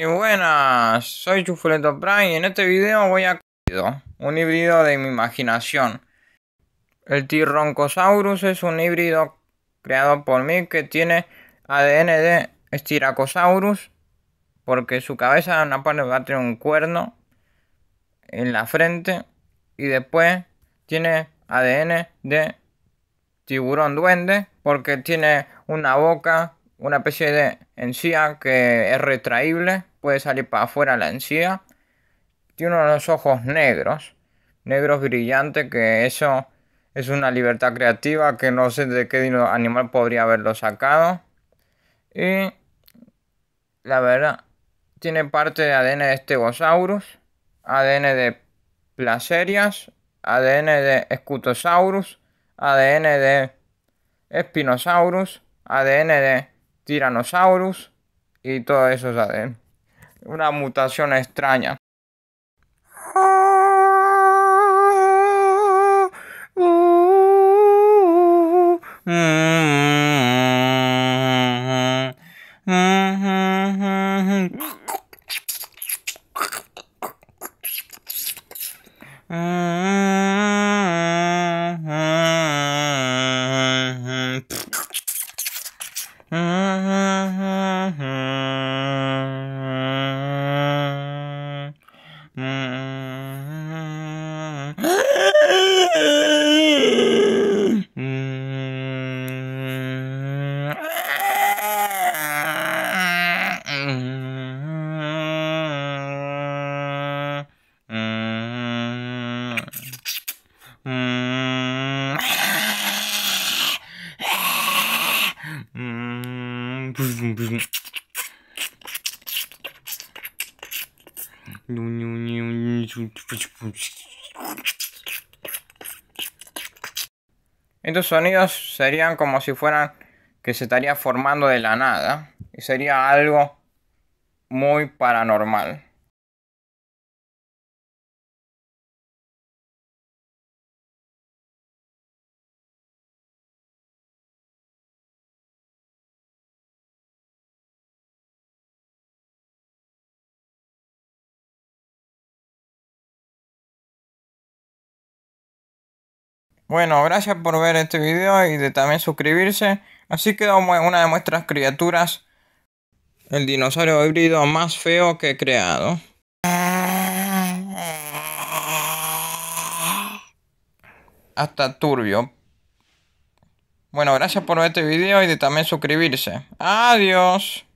Y buenas, soy Chufuleto Prime y en este video voy a un híbrido de mi imaginación. El Tirroncosaurus es un híbrido creado por mí que tiene ADN de Estiracosaurus porque su cabeza en una parte va a tener un cuerno en la frente y después tiene ADN de tiburón duende porque tiene una boca una especie de encía que es retraíble, puede salir para afuera la encía. Tiene unos ojos negros, negros brillantes, que eso es una libertad creativa que no sé de qué animal podría haberlo sacado. Y la verdad, tiene parte de ADN de Stegosaurus, ADN de Placerias, ADN de Scutosaurus, ADN de Espinosaurus ADN de tiranosaurus y todo eso, de Una mutación extraña. Estos sonidos serían como si fueran que se estaría formando de la nada y sería algo muy paranormal. Bueno, gracias por ver este video y de también suscribirse. Así quedó una de nuestras criaturas, el dinosaurio híbrido más feo que he creado. Hasta turbio. Bueno, gracias por ver este video y de también suscribirse. Adiós.